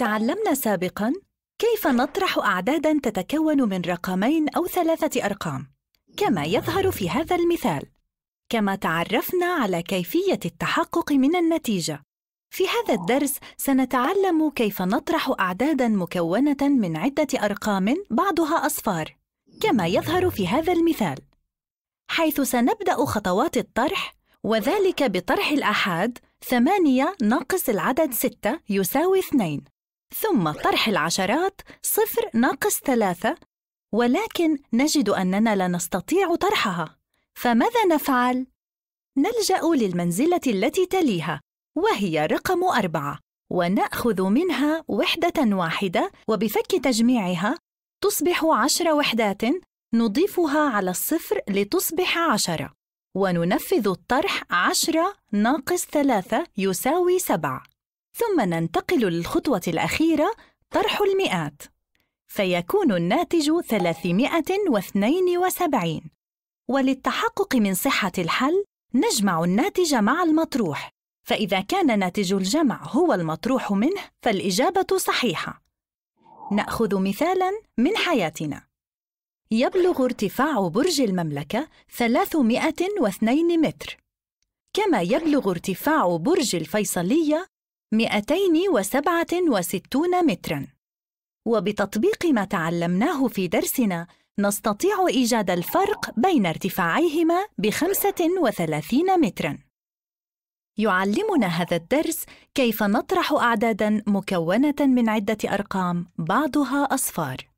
تعلمنا سابقاً كيف نطرح أعداداً تتكون من رقمين أو ثلاثة أرقام، كما يظهر في هذا المثال. كما تعرفنا على كيفية التحقق من النتيجة. في هذا الدرس سنتعلم كيف نطرح أعداداً مكونة من عدة أرقام بعضها أصفار، كما يظهر في هذا المثال. حيث سنبدأ خطوات الطرح وذلك بطرح الأحاد 8 ناقص العدد 6 يساوي 2 ثم طرح العشرات صفر ناقص ثلاثة ولكن نجد أننا لا نستطيع طرحها فماذا نفعل؟ نلجأ للمنزلة التي تليها وهي رقم أربعة ونأخذ منها وحدة واحدة وبفك تجميعها تصبح عشر وحدات نضيفها على الصفر لتصبح عشرة وننفذ الطرح عشرة ناقص ثلاثة يساوي سبعة ثم ننتقل للخطوة الأخيرة طرح المئات فيكون الناتج 372 وللتحقق من صحة الحل نجمع الناتج مع المطروح فإذا كان ناتج الجمع هو المطروح منه فالإجابة صحيحة نأخذ مثالاً من حياتنا يبلغ ارتفاع برج المملكة 302 متر كما يبلغ ارتفاع برج الفيصلية 267 متراً وبتطبيق ما تعلمناه في درسنا نستطيع إيجاد الفرق بين ارتفاعيهما بـ 35 متراً يعلمنا هذا الدرس كيف نطرح أعداداً مكونة من عدة أرقام بعضها أصفار